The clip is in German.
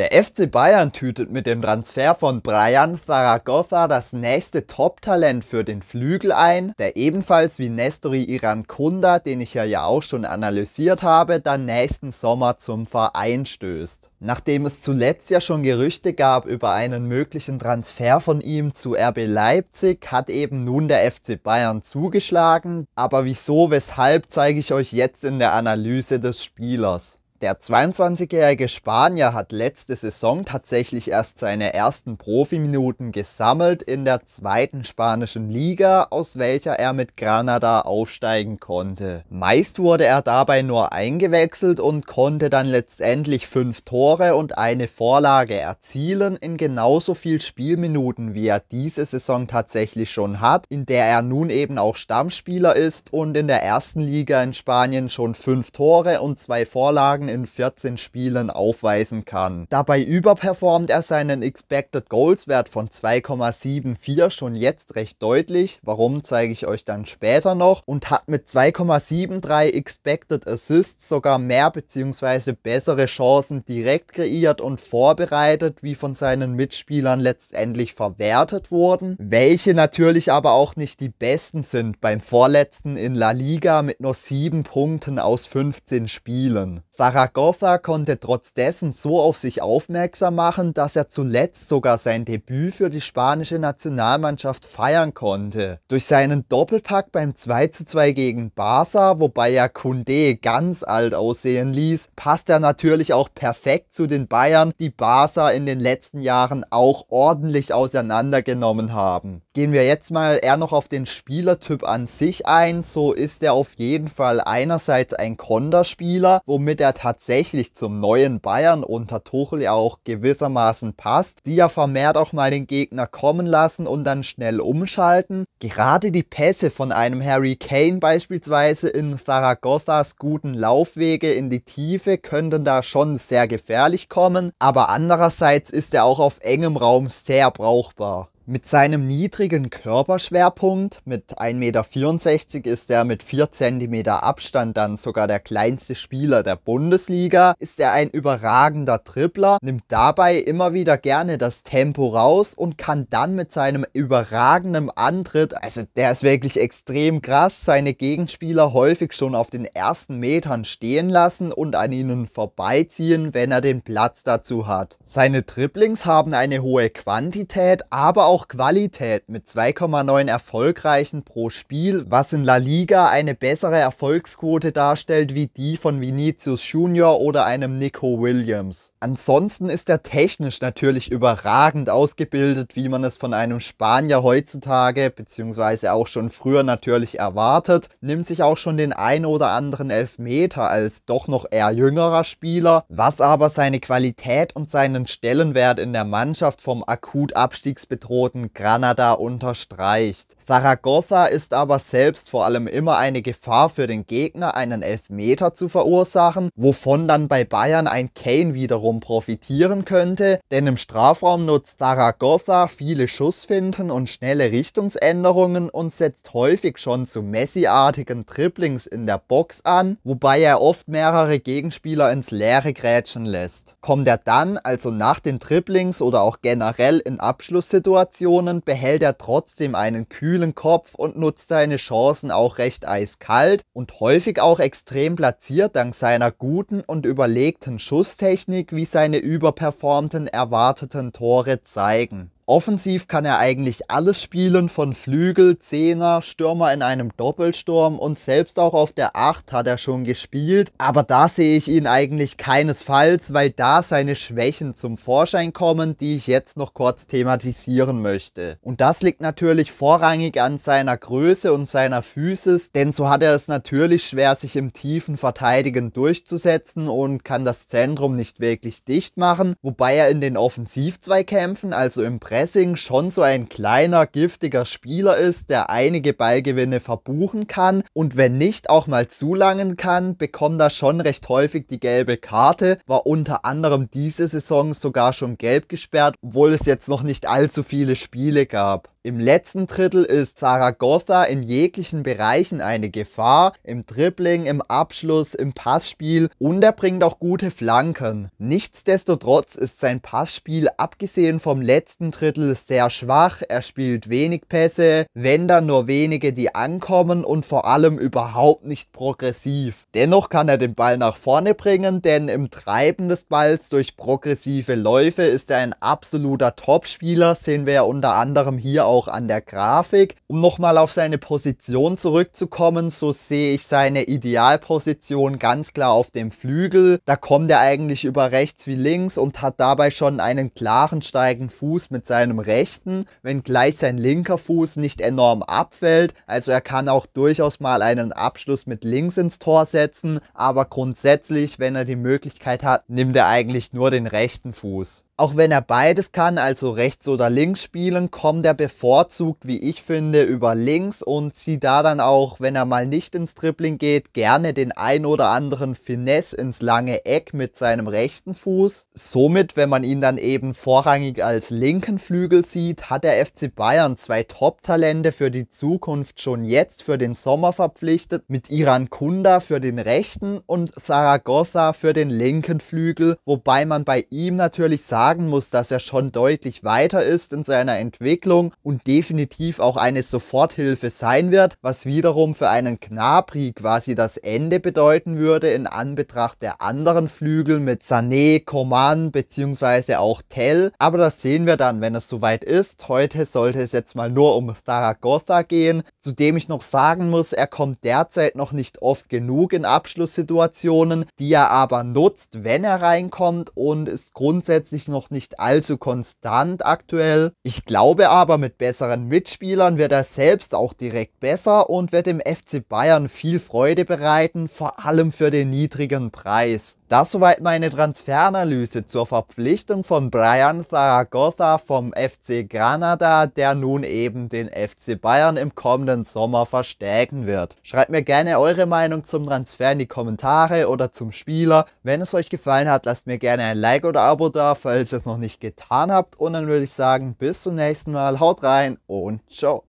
Der FC Bayern tütet mit dem Transfer von Brian Zaragoza das nächste Top-Talent für den Flügel ein, der ebenfalls wie Nestori Irankunda, den ich ja ja auch schon analysiert habe, dann nächsten Sommer zum Verein stößt. Nachdem es zuletzt ja schon Gerüchte gab über einen möglichen Transfer von ihm zu RB Leipzig, hat eben nun der FC Bayern zugeschlagen, aber wieso, weshalb zeige ich euch jetzt in der Analyse des Spielers. Der 22-jährige Spanier hat letzte Saison tatsächlich erst seine ersten Profiminuten gesammelt in der zweiten spanischen Liga, aus welcher er mit Granada aufsteigen konnte. Meist wurde er dabei nur eingewechselt und konnte dann letztendlich fünf Tore und eine Vorlage erzielen in genauso viel Spielminuten, wie er diese Saison tatsächlich schon hat, in der er nun eben auch Stammspieler ist und in der ersten Liga in Spanien schon fünf Tore und zwei Vorlagen in 14 Spielen aufweisen kann. Dabei überperformt er seinen Expected Goals Wert von 2,74 schon jetzt recht deutlich, warum zeige ich euch dann später noch, und hat mit 2,73 Expected Assists sogar mehr bzw. bessere Chancen direkt kreiert und vorbereitet, wie von seinen Mitspielern letztendlich verwertet wurden, welche natürlich aber auch nicht die besten sind beim vorletzten in La Liga mit nur 7 Punkten aus 15 Spielen. Zaragoza konnte trotz dessen so auf sich aufmerksam machen, dass er zuletzt sogar sein Debüt für die spanische Nationalmannschaft feiern konnte. Durch seinen Doppelpack beim 2:2 gegen Barça, wobei er Kunde ganz alt aussehen ließ, passt er natürlich auch perfekt zu den Bayern, die Barça in den letzten Jahren auch ordentlich auseinandergenommen haben. Gehen wir jetzt mal eher noch auf den Spielertyp an sich ein, so ist er auf jeden Fall einerseits ein Konterspieler, womit er tatsächlich zum neuen Bayern unter Tuchel ja auch gewissermaßen passt, die ja vermehrt auch mal den Gegner kommen lassen und dann schnell umschalten. Gerade die Pässe von einem Harry Kane beispielsweise in Zaragoza's guten Laufwege in die Tiefe könnten da schon sehr gefährlich kommen, aber andererseits ist er auch auf engem Raum sehr brauchbar. Mit seinem niedrigen Körperschwerpunkt mit 1,64 Meter ist er mit 4 cm Abstand dann sogar der kleinste Spieler der Bundesliga, ist er ein überragender Dribbler, nimmt dabei immer wieder gerne das Tempo raus und kann dann mit seinem überragenden Antritt, also der ist wirklich extrem krass, seine Gegenspieler häufig schon auf den ersten Metern stehen lassen und an ihnen vorbeiziehen, wenn er den Platz dazu hat. Seine Dribblings haben eine hohe Quantität, aber auch auch Qualität mit 2,9 erfolgreichen pro Spiel, was in La Liga eine bessere Erfolgsquote darstellt wie die von Vinicius Junior oder einem Nico Williams. Ansonsten ist er technisch natürlich überragend ausgebildet, wie man es von einem Spanier heutzutage bzw. auch schon früher natürlich erwartet, nimmt sich auch schon den ein oder anderen Elfmeter als doch noch eher jüngerer Spieler, was aber seine Qualität und seinen Stellenwert in der Mannschaft vom akut abstiegsbedrohten Roten Granada unterstreicht. Zaragoza ist aber selbst vor allem immer eine Gefahr für den Gegner, einen Elfmeter zu verursachen, wovon dann bei Bayern ein Kane wiederum profitieren könnte, denn im Strafraum nutzt Zaragoza viele Schussfinden und schnelle Richtungsänderungen und setzt häufig schon zu Messi-artigen Dribblings in der Box an, wobei er oft mehrere Gegenspieler ins Leere grätschen lässt. Kommt er dann, also nach den Dribblings oder auch generell in Abschlusssituationen, Situationen behält er trotzdem einen kühlen Kopf und nutzt seine Chancen auch recht eiskalt und häufig auch extrem platziert dank seiner guten und überlegten Schusstechnik, wie seine überperformten erwarteten Tore zeigen. Offensiv kann er eigentlich alles spielen, von Flügel, Zehner, Stürmer in einem Doppelsturm und selbst auch auf der 8 hat er schon gespielt. Aber da sehe ich ihn eigentlich keinesfalls, weil da seine Schwächen zum Vorschein kommen, die ich jetzt noch kurz thematisieren möchte. Und das liegt natürlich vorrangig an seiner Größe und seiner Physis, denn so hat er es natürlich schwer, sich im tiefen Verteidigen durchzusetzen und kann das Zentrum nicht wirklich dicht machen, wobei er in den Offensivzweikämpfen, also im Press, Pressing schon so ein kleiner, giftiger Spieler ist, der einige Ballgewinne verbuchen kann und wenn nicht auch mal zulangen kann, bekommt er schon recht häufig die gelbe Karte, war unter anderem diese Saison sogar schon gelb gesperrt, obwohl es jetzt noch nicht allzu viele Spiele gab. Im letzten Drittel ist Zaragoza in jeglichen Bereichen eine Gefahr, im Dribbling, im Abschluss, im Passspiel und er bringt auch gute Flanken. Nichtsdestotrotz ist sein Passspiel abgesehen vom letzten Drittel Drittel sehr schwach, er spielt wenig Pässe, wenn dann nur wenige, die ankommen und vor allem überhaupt nicht progressiv. Dennoch kann er den Ball nach vorne bringen, denn im Treiben des Balls durch progressive Läufe ist er ein absoluter Topspieler, sehen wir ja unter anderem hier auch an der Grafik. Um nochmal auf seine Position zurückzukommen, so sehe ich seine Idealposition ganz klar auf dem Flügel. Da kommt er eigentlich über rechts wie links und hat dabei schon einen klaren steigen Fuß mit seinem rechten, wenngleich sein linker Fuß nicht enorm abfällt. Also er kann auch durchaus mal einen Abschluss mit links ins Tor setzen, aber grundsätzlich, wenn er die Möglichkeit hat, nimmt er eigentlich nur den rechten Fuß. Auch wenn er beides kann, also rechts oder links spielen, kommt er bevorzugt, wie ich finde, über links und zieht da dann auch, wenn er mal nicht ins Dribbling geht, gerne den ein oder anderen Finesse ins lange Eck mit seinem rechten Fuß. Somit, wenn man ihn dann eben vorrangig als linken Flügel sieht, hat der FC Bayern zwei Top-Talente für die Zukunft schon jetzt für den Sommer verpflichtet, mit Iran Kunda für den rechten und Zaragoza für den linken Flügel, wobei man bei ihm natürlich sagen sagen muss, dass er schon deutlich weiter ist in seiner Entwicklung und definitiv auch eine Soforthilfe sein wird, was wiederum für einen Knabri quasi das Ende bedeuten würde in Anbetracht der anderen Flügel mit Sané, Coman bzw. auch Tell. Aber das sehen wir dann, wenn es soweit ist. Heute sollte es jetzt mal nur um Zaragoza gehen, zu dem ich noch sagen muss, er kommt derzeit noch nicht oft genug in Abschlusssituationen, die er aber nutzt, wenn er reinkommt und ist grundsätzlich noch noch nicht allzu konstant aktuell. Ich glaube aber, mit besseren Mitspielern wird er selbst auch direkt besser und wird dem FC Bayern viel Freude bereiten, vor allem für den niedrigen Preis. Das soweit meine Transferanalyse zur Verpflichtung von Brian Zaragoza vom FC Granada, der nun eben den FC Bayern im kommenden Sommer verstärken wird. Schreibt mir gerne eure Meinung zum Transfer in die Kommentare oder zum Spieler. Wenn es euch gefallen hat, lasst mir gerne ein Like oder Abo da, falls ihr es noch nicht getan habt. Und dann würde ich sagen, bis zum nächsten Mal, haut rein und ciao.